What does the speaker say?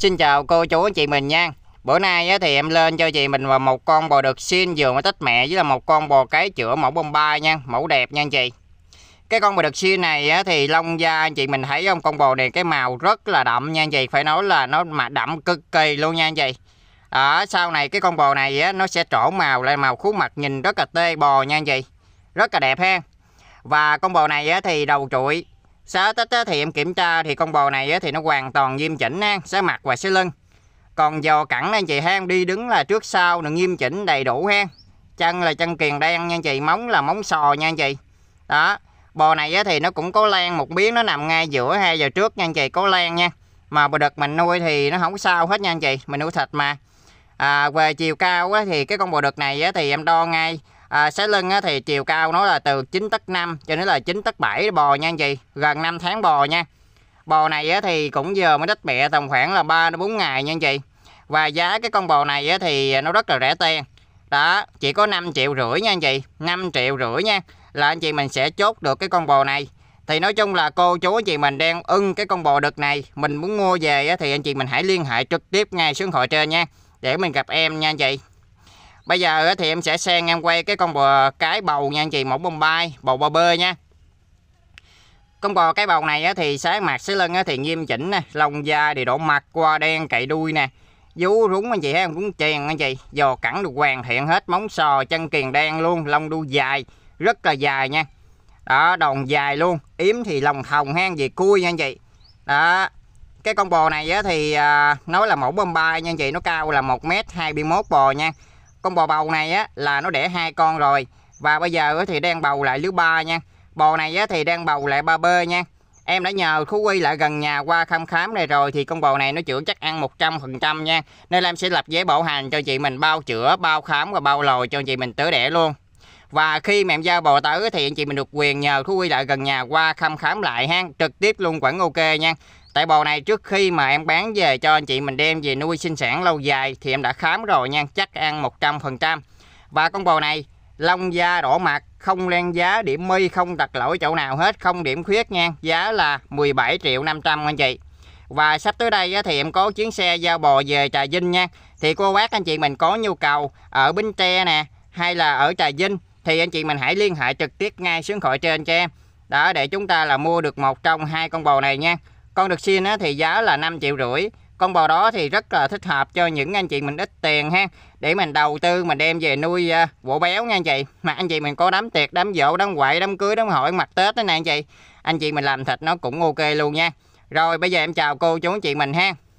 Xin chào cô chú anh chị mình nha Bữa nay thì em lên cho chị mình vào một con bò đực xin vừa mới tách mẹ với là một con bò cái chữa mẫu Bombay nha Mẫu đẹp nha anh chị Cái con bò đực xin này thì lông da anh chị mình thấy không Con bò này cái màu rất là đậm nha anh chị Phải nói là nó mà đậm cực kỳ luôn nha anh chị đó, sau này cái con bò này á, nó sẽ trổ màu lên màu khú mặt nhìn rất là tê bò nha anh chị rất là đẹp ha và con bò này á, thì đầu chuỗi Sở tích thì em kiểm tra thì con bò này thì nó hoàn toàn nghiêm chỉnh ha, sẽ mặt và sẽ lưng. Còn dò cẳng anh chị ha, đi đứng là trước sau được nghiêm chỉnh đầy đủ hen. Chân là chân kiền đen nha anh chị, móng là móng sò nha anh chị. Đó, bò này thì nó cũng có lan một miếng nó nằm ngay giữa hai giờ trước nha anh chị, có lan nha. Mà bò đực mình nuôi thì nó không sao hết nha anh chị, mình nuôi thịt mà. À, về chiều cao thì cái con bò đực này thì em đo ngay à, sái lưng á, thì chiều cao nó là từ 9 tấc 5 cho đến là 9 tấc 7 bò nha anh chị gần 5 tháng bò nha bò này á, thì cũng giờ mới đách mẹ tầm khoảng là 3 đến 4 ngày nha anh chị và giá cái con bò này á, thì nó rất là rẻ tiền đó chỉ có 5 triệu rưỡi nha anh chị 5 triệu rưỡi nha là anh chị mình sẽ chốt được cái con bò này thì nói chung là cô chú anh chị mình đang ưng cái con bò đực này mình muốn mua về thì anh chị mình hãy liên hệ trực tiếp ngay xuống điện trên nha để mình gặp em nha anh chị bây giờ thì em sẽ sang em quay cái con bò cái bầu nha anh chị mẫu bombay bầu bò bơ nha con bò cái bầu này thì sáng mặt xế lưng thì nghiêm chỉnh nè lông da thì độ mặt qua đen cậy đuôi nè vú rúng anh chị thấy không rúng chèn anh chị dò cẳng được hoàn thiện hết móng sò chân kiền đen luôn lông đuôi dài rất là dài nha đó đòn dài luôn yếm thì lòng hồng hang về cui nha anh chị đó cái con bò này thì à, nói là mẫu bombay nha anh chị nó cao là 1m21 bò nha con bò bầu này á là nó đẻ hai con rồi và bây giờ thì đang bầu lại lứa ba nha bò này á thì đang bầu lại ba bê nha em đã nhờ thú quy lại gần nhà qua thăm khám này rồi thì con bò này nó chữa chắc ăn 100% nha nên em sẽ lập giấy bảo hành cho chị mình bao chữa bao khám và bao lồi cho chị mình tới đẻ luôn và khi mà em giao bò tới thì anh chị mình được quyền nhờ thú quy lại gần nhà qua thăm khám lại ha trực tiếp luôn vẫn ok nha tại bò này trước khi mà em bán về cho anh chị mình đem về nuôi sinh sản lâu dài thì em đã khám rồi nha chắc ăn 100% và con bò này lông da đỏ mặt không len giá điểm mi không đặt lỗi chỗ nào hết không điểm khuyết nha giá là 17 triệu 500 anh chị và sắp tới đây thì em có chuyến xe giao bò về Trà Vinh nha thì cô bác anh chị mình có nhu cầu ở Bến Tre nè hay là ở Trà Vinh thì anh chị mình hãy liên hệ trực tiếp ngay xuống khỏi trên cho em đó để chúng ta là mua được một trong hai con bò này nha con được xin thì giá là 5 triệu rưỡi. Con bò đó thì rất là thích hợp cho những anh chị mình ít tiền ha. Để mình đầu tư mà đem về nuôi à, bộ béo nha anh chị. Mà anh chị mình có đám tiệc, đám dỗ, đám quậy, đám cưới, đám hỏi mặt Tết thế này anh chị. Anh chị mình làm thịt nó cũng ok luôn nha. Rồi bây giờ em chào cô chú anh chị mình ha.